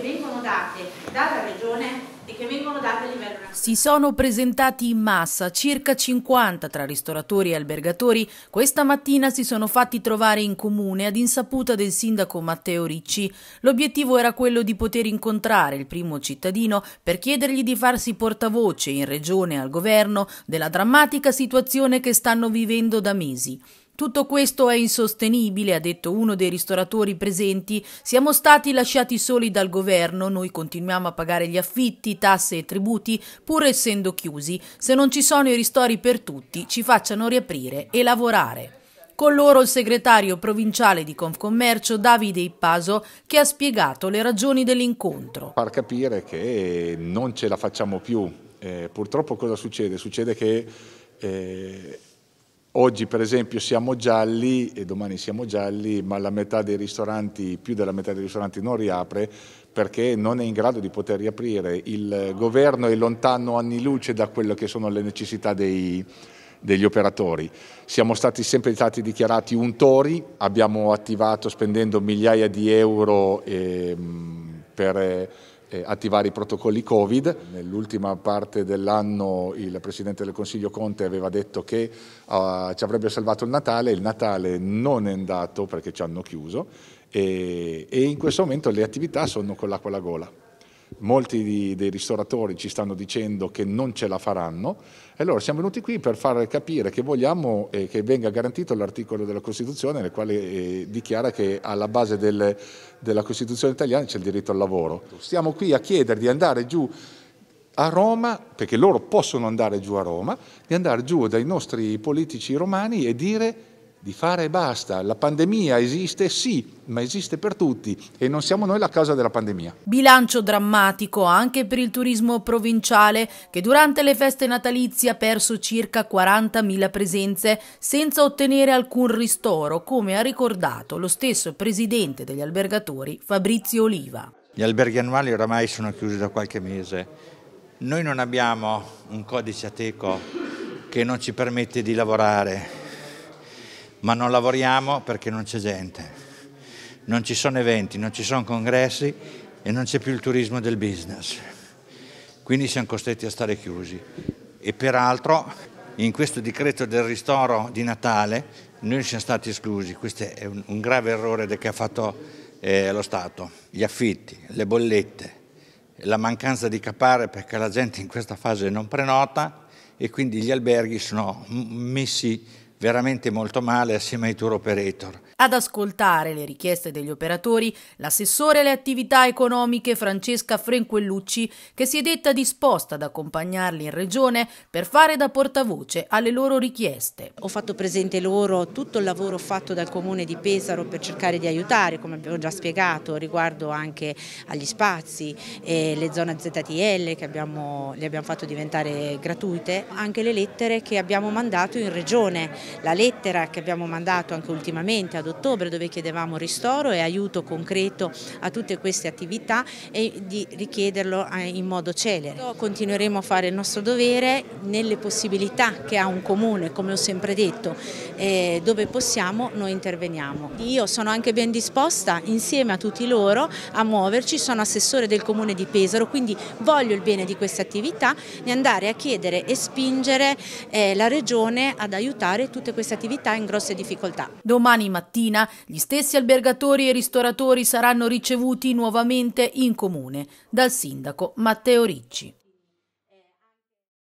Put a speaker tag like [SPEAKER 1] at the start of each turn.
[SPEAKER 1] che vengono date dalla Regione e che vengono date a livello nazionale.
[SPEAKER 2] Si sono presentati in massa circa 50 tra ristoratori e albergatori. Questa mattina si sono fatti trovare in comune ad insaputa del sindaco Matteo Ricci. L'obiettivo era quello di poter incontrare il primo cittadino per chiedergli di farsi portavoce in regione al governo della drammatica situazione che stanno vivendo da mesi. Tutto questo è insostenibile, ha detto uno dei ristoratori presenti. Siamo stati lasciati soli dal governo, noi continuiamo a pagare gli affitti, tasse e tributi, pur essendo chiusi. Se non ci sono i ristori per tutti, ci facciano riaprire e lavorare. Con loro il segretario provinciale di Confcommercio Davide Ippaso che ha spiegato le ragioni dell'incontro.
[SPEAKER 3] Far capire che non ce la facciamo più. Eh, purtroppo cosa succede? Succede che eh, Oggi per esempio siamo gialli e domani siamo gialli, ma la metà dei ristoranti, più della metà dei ristoranti non riapre perché non è in grado di poter riaprire. Il governo è lontano anni luce da quelle che sono le necessità dei, degli operatori. Siamo stati sempre stati dichiarati un tori, abbiamo attivato spendendo migliaia di euro eh, per eh, attivare i protocolli Covid. Nell'ultima parte dell'anno il Presidente del Consiglio Conte aveva detto che eh, ci avrebbe salvato il Natale, il Natale non è andato perché ci hanno chiuso e, e in questo momento le attività sono con l'acqua alla gola molti di, dei ristoratori ci stanno dicendo che non ce la faranno e allora siamo venuti qui per far capire che vogliamo eh, che venga garantito l'articolo della Costituzione nel quale eh, dichiara che alla base del, della Costituzione italiana c'è il diritto al lavoro. Stiamo qui a chiedere di andare giù a Roma, perché loro possono andare giù a Roma, di andare giù dai nostri politici romani e dire di fare e basta. La pandemia esiste sì, ma esiste per tutti e non siamo noi la causa della pandemia.
[SPEAKER 2] Bilancio drammatico anche per il turismo provinciale che durante le feste natalizie ha perso circa 40.000 presenze senza ottenere alcun ristoro, come ha ricordato lo stesso presidente degli albergatori Fabrizio Oliva.
[SPEAKER 4] Gli alberghi annuali oramai sono chiusi da qualche mese. Noi non abbiamo un codice ateco che non ci permette di lavorare ma non lavoriamo perché non c'è gente. Non ci sono eventi, non ci sono congressi e non c'è più il turismo del business. Quindi siamo costretti a stare chiusi. E peraltro in questo decreto del ristoro di Natale noi siamo stati esclusi. Questo è un, grave errore che ha fatto eh, lo Stato. Gli affitti, le bollette, la mancanza di capare perché la gente in questa fase non prenota e quindi gli alberghi sono messi veramente molto male assieme ai tour operator.
[SPEAKER 2] Ad ascoltare le richieste degli operatori, l'assessore alle attività economiche Francesca Frenquellucci, che si è detta disposta ad accompagnarli in regione per fare da portavoce alle loro richieste. Ho fatto presente loro
[SPEAKER 1] tutto il lavoro fatto dal comune di Pesaro per cercare di aiutare, come abbiamo già spiegato, riguardo anche agli spazi e le zone ZTL che abbiamo, le abbiamo fatto diventare gratuite, anche le lettere che abbiamo mandato in regione, la lettera che abbiamo mandato anche ultimamente ad ottobre dove chiedevamo ristoro e aiuto concreto a tutte queste attività e di richiederlo eh, in modo celere. Continueremo a fare il nostro dovere nelle possibilità che ha un comune, come ho sempre detto, eh, dove possiamo noi interveniamo. Io sono anche ben disposta insieme a tutti loro a muoverci, sono assessore del comune di Pesaro, quindi voglio il bene di queste attività e andare a chiedere e spingere eh, la regione ad aiutare tutte queste attività in grosse
[SPEAKER 2] difficoltà. Domani mattina mattina gli stessi albergatori e ristoratori saranno ricevuti nuovamente in comune dal sindaco Matteo Ricci.